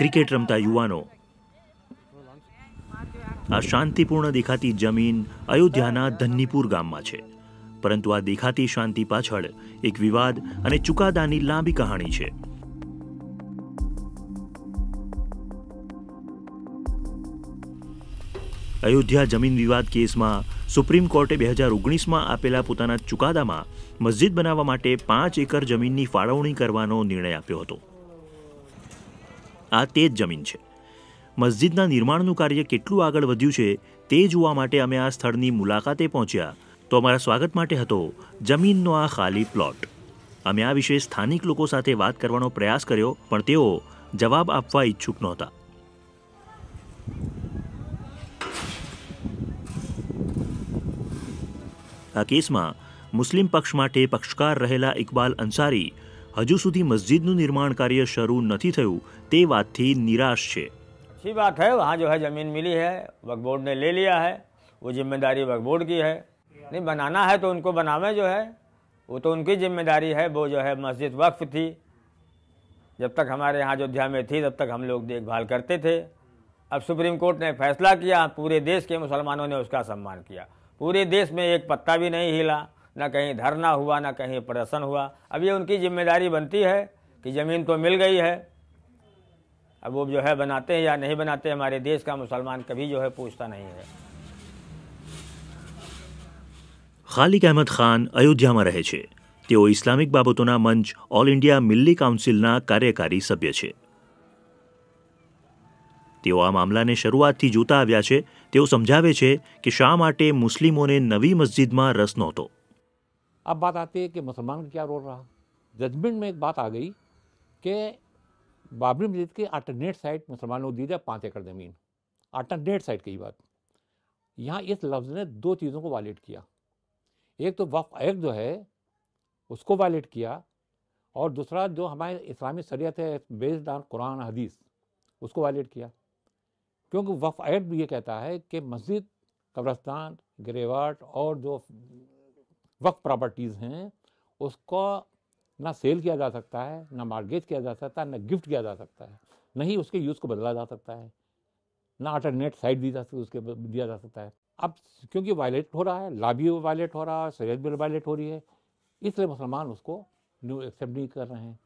cricket રમતા યુવાનો આ શાંતિપૂર્ણ દેખાતી જમીન અયોધ્યાના ધન્નીપુર ગામમાં છે પરંતુ આ દેખાતી શાંતિ પાછળ એક વિવાદ અને ચુકાદાની લાંબી કહાણી છે અયોધ્યા જમીન વિવાદ કેસમાં સુપ્રીમ કોર્ટે બે હજાર ઓગણીસમાં આપેલા પોતાના ચુકાદામાં મસ્જિદ બનાવવા માટે પાંચ એકર જમીનની ફાળવણી કરવાનો નિર્ણય આપ્યો હતો આ તે જ જમીન છે મસ્જિદના નિર્માણનું કાર્ય કેટલું આગળ વધ્યું છે તે જોવા માટે અમે આ સ્થળની મુલાકાતે પહોંચ્યા તો અમારા સ્વાગત માટે હતો જમીનનો આ ખાલી પ્લોટ અમે આ વિશે સ્થાનિક લોકો સાથે વાત કરવાનો પ્રયાસ કર્યો પણ તેઓ જવાબ આપવા ઈચ્છુક નહોતા આ કેસમાં મુસ્લિમ પક્ષ માટે પક્ષકાર રહેલા ઇકબાલ અંસારી हजू હજુ સુધી મસ્જિદનું कार्य शुरू नहीं નથી ते તે थी निराश છે अच्छी बात है वहाँ जो है ज़मीन मिली है वक्फ बोर्ड ने ले लिया है वो जिम्मेदारी वक्फ बोर्ड की है नहीं बनाना है तो उनको बनावे जो है वो तो उनकी जिम्मेदारी है वो जो है मस्जिद वक्फ थी जब तक हमारे यहाँ अयोध्या में थी तब तक हम लोग देखभाल करते थे अब सुप्रीम कोर्ट ने फैसला किया पूरे देश के मुसलमानों ने उसका सम्मान किया पूरे देश में एक पत्ता भी नहीं हिला ना कहीं धरना हुआ ना कहीं प्रदर्शन हुआ अब ये उनकी जिम्मेदारी बनती है कि ज़मीन तो मिल गई है अब वो जो है बनाते हैं या नहीं बनाते हमारे देश का मुसलमान कभी जो है पूछता नहीं है ખાલિક અહેમદ ખાન અયોધ્યામાં રહે છે તેઓ ઇસ્લામિક બાબતોના મંચ ઓલ ઇન્ડિયા મિલ્લી કાઉન્સિલના કાર્યકારી સભ્ય છે તેઓ આ મામલાને શરૂઆતથી જોતા આવ્યા છે તેઓ સમજાવે છે કે શા માટે મુસ્લિમોને નવી મસ્જિદમાં રસ નહોતો अब बात आती है कि मुसलमान का क्या रोल रहा जजमेंट में एक बात आ गई कि बाबरी मस्जिद के अल्टरनेट साइड मुसलमानों को दी जाए पाँच एकड़ ज़मीन अल्टरनेट साइड की बात यहाँ इस लफ्ज़ ने दो चीज़ों को वायलेट किया एक तो वफ एक जो है उसको वायलेट किया और दूसरा जो हमारे इस्लामी शरीयत है बेस्ड ऑन कुरान हदीस उसको वायलेट किया क्योंकि वफ एक्ट भी ये कहता है कि मस्जिद कब्रस्तान ग्रेवाट और जो वक्त प्रॉपर्टीज़ हैं उसको ना सेल किया जा सकता है ना मार्गेज किया जा सकता है ना गिफ्ट किया जा सकता है ना ही उसके यूज़ को बदला जा सकता है ना अल्टरनेट साइड दी जा सकती उसके दिया जा सकता है अब क्योंकि वायलेट हो रहा है ला भी वायलेट हो रहा है सैयद भी वायलेट हो रही है इसलिए मुसलमान उसको न्यू एक्सेप्ट नहीं कर रहे हैं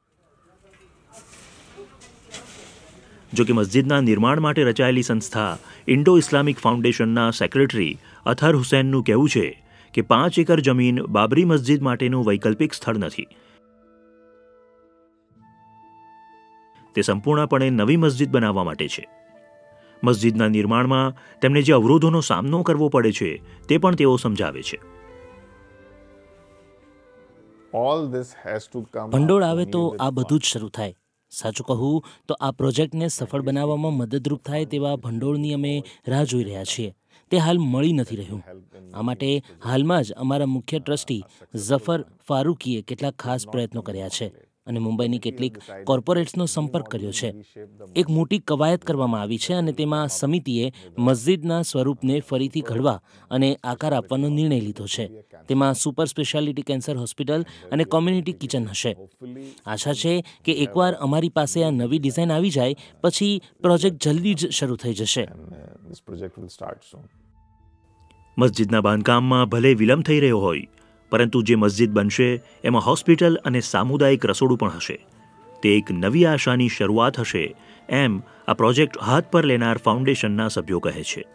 જો કે મસ્જિદના નિર્માણ માટે રચાયેલી સંસ્થા ઇન્ડો ઇસ્લામિક ફાઉન્ડેશનના સેક્રેટરી અથર હુસૈનનું કહેવું છે કે પાંચ એકર જમીન બાબરી મસ્જિદ માટેનું વૈકલ્પિક સ્થળ નથી તે સંપૂર્ણપણે નવી મસ્જિદ બનાવવા માટે છે મસ્જિદના નિર્માણમાં તેમને જે અવરોધોનો સામનો કરવો પડે છે તે પણ તેઓ સમજાવે છે ભંડોળ આવે તો આ બધું જ શરૂ થાય સાચું કહું તો આ પ્રોજેક્ટને સફળ બનાવવામાં મદદરૂપ થાય તેવા ભંડોળની અમે રાહ જોઈ રહ્યા છીએ તે હાલ મળી નથી રહ્યું આ માટે હાલમાં જ અમારા મુખ્ય ટ્રસ્ટી ઝફર ફારૂકીએ કેટલાક ખાસ પ્રયત્નો કર્યા છે અને મુંબઈની કેટલીક કોર્પોરેટ્સનો સંપર્ક કર્યો છે એક મોટી કવાયત કરવામાં આવી છે અને તેમાં સમિતિએ મસ્જિદના સ્વરૂપને ફરીથી ઘડવા અને આકાર આપવાનો નિર્ણય લીધો છે તેમાં સુપર સ્પેશિયાલિટી કેન્સર હોસ્પિટલ અને કોમ્યુનિટી કિચન હશે આશા છે કે એકવાર અમારી પાસે આ નવી ડિઝાઇન આવી જાય પછી પ્રોજેક્ટ જલ્દી જ શરૂ થઈ જશે uh, મસ્જિદના બાંધકામમાં ભલે વિલંબ થઈ રહ્યો હોય પરંતુ જે મસ્જિદ બનશે એમાં હોસ્પિટલ અને સામુદાયિક રસોડું પણ હશે તે એક નવી આશાની શરૂઆત હશે એમ આ પ્રોજેક્ટ હાથ પર લેનાર ફાઉન્ડેશનના સભ્યો કહે છે